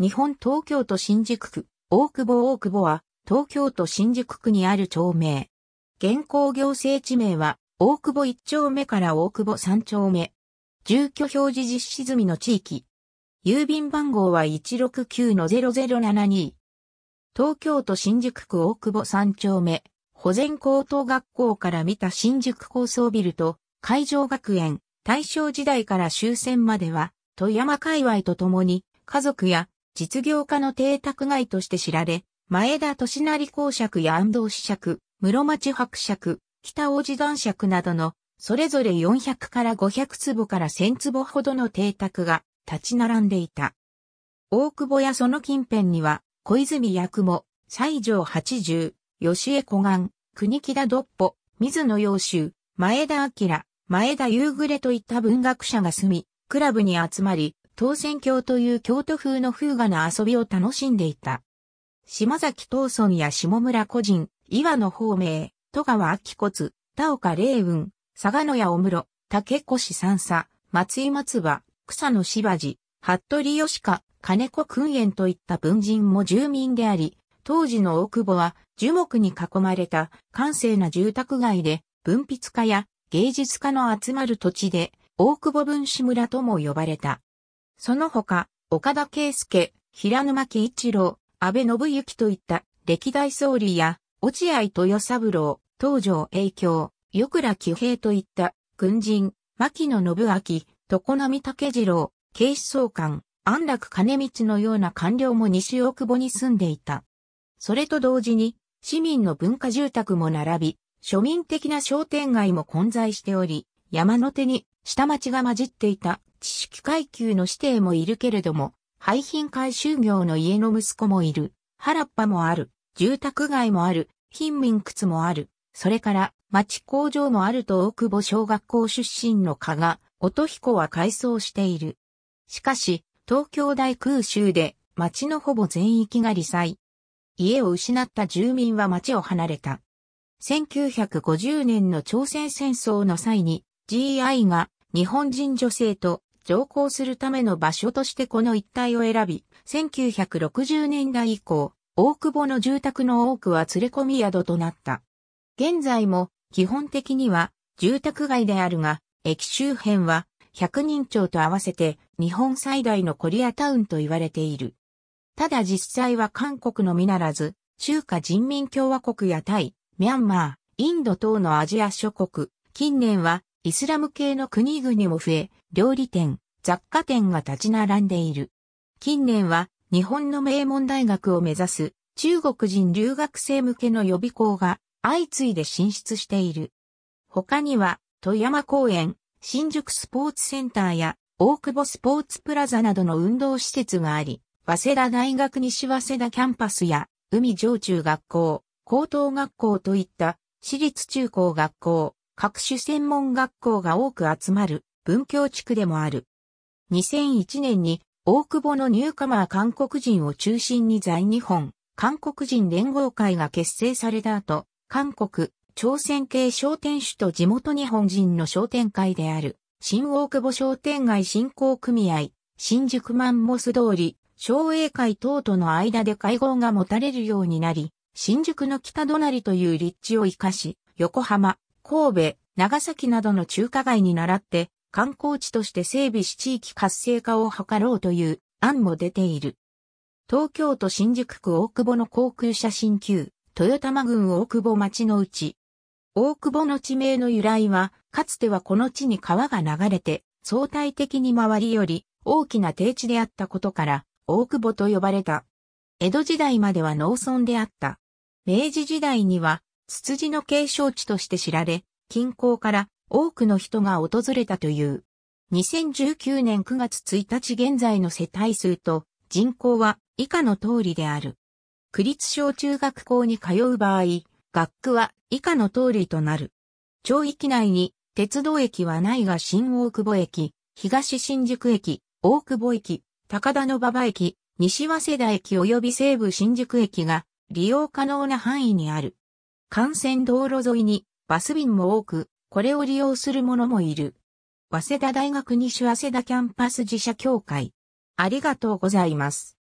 日本東京都新宿区、大久保大久保は、東京都新宿区にある町名。現行行政地名は、大久保1丁目から大久保3丁目。住居表示実施済みの地域。郵便番号は169-0072。東京都新宿区大久保3丁目。保全高等学校から見た新宿高層ビルと、海上学園、大正時代から終戦までは、富山界隈とともに、家族や実業家の邸宅街として知られ、前田利成公爵や安藤子爵、室町伯爵、北大子男爵などの、それぞれ400から500坪から1000坪ほどの邸宅が立ち並んでいた。大久保やその近辺には、小泉八雲、西条八十、吉江古岸、国木田独歩、水野洋州、前田明、前田夕暮れといった文学者が住み、クラブに集まり、当選教という京都風の風雅な遊びを楽しんでいた。島崎東村や下村古人、岩野方明、戸川秋骨、田岡霊雲、佐賀野屋小室、竹越三佐、松井松葉、草野芝地、服部義家、金子訓園といった文人も住民であり、当時の大久保は樹木に囲まれた閑静な住宅街で文筆家や芸術家の集まる土地で大久保文士村とも呼ばれた。その他、岡田圭介、平沼喜一郎、安倍信行といった歴代総理や、落合豊三郎、東条栄京、横倉ら平といった軍人、牧野信明、常並武次郎、警視総監、安楽金光のような官僚も西大久保に住んでいた。それと同時に、市民の文化住宅も並び、庶民的な商店街も混在しており、山の手に下町が混じっていた知識階級の指定もいるけれども、廃品回収業の家の息子もいる、原っぱもある、住宅街もある、貧民靴もある、それから町工場もあると大久保小学校出身の加賀、音彦は改装している。しかし、東京大空襲で町のほぼ全域が離災。家を失った住民は町を離れた。1950年の朝鮮戦争の際に GI が日本人女性と乗降するための場所としてこの一帯を選び、1960年代以降、大久保の住宅の多くは連れ込み宿となった。現在も基本的には住宅街であるが、駅周辺は百人町と合わせて日本最大のコリアタウンと言われている。ただ実際は韓国のみならず、中華人民共和国やタイ、ミャンマー、インド等のアジア諸国、近年はイスラム系の国々も増え、料理店、雑貨店が立ち並んでいる。近年は日本の名門大学を目指す中国人留学生向けの予備校が相次いで進出している。他には富山公園、新宿スポーツセンターや大久保スポーツプラザなどの運動施設があり、早稲田大学西早稲田キャンパスや海上中学校、高等学校といった私立中高学校、各種専門学校が多く集まる文教地区でもある。2001年に大久保のニューカマー韓国人を中心に在日本韓国人連合会が結成された後、韓国、朝鮮系商店主と地元日本人の商店会である、新大久保商店街振興組合、新宿マンモス通り、商営会等との間で会合が持たれるようになり、新宿の北隣という立地を生かし、横浜、神戸、長崎などの中華街に倣って、観光地として整備し地域活性化を図ろうという案も出ている。東京都新宿区大久保の航空写真級、豊玉郡大久保町のうち、大久保の地名の由来は、かつてはこの地に川が流れて、相対的に周りより大きな低地であったことから、大久保と呼ばれた。江戸時代までは農村であった。明治時代にはツツジの継承地として知られ、近郊から多くの人が訪れたという。2019年9月1日現在の世帯数と人口は以下の通りである。区立小中学校に通う場合、学区は以下の通りとなる。町域内に鉄道駅はないが新大久保駅、東新宿駅、大久保駅、高田の馬場駅、西早稲田駅及び西部新宿駅が利用可能な範囲にある。幹線道路沿いにバス便も多く、これを利用する者もいる。早稲田大学西早稲田キャンパス自社協会。ありがとうございます。